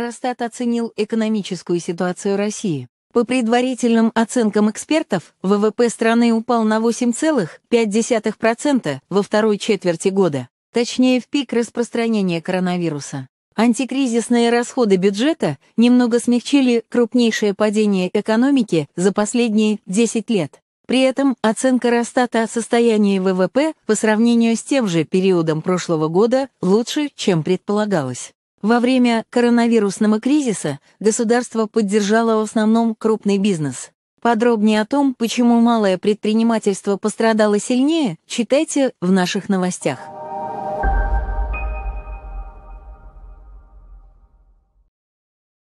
Росстат оценил экономическую ситуацию России. По предварительным оценкам экспертов, ВВП страны упал на 8,5% во второй четверти года, точнее в пик распространения коронавируса. Антикризисные расходы бюджета немного смягчили крупнейшее падение экономики за последние 10 лет. При этом оценка Росстата о состоянии ВВП по сравнению с тем же периодом прошлого года лучше, чем предполагалось. Во время коронавирусного кризиса государство поддержало в основном крупный бизнес. Подробнее о том, почему малое предпринимательство пострадало сильнее, читайте в наших новостях.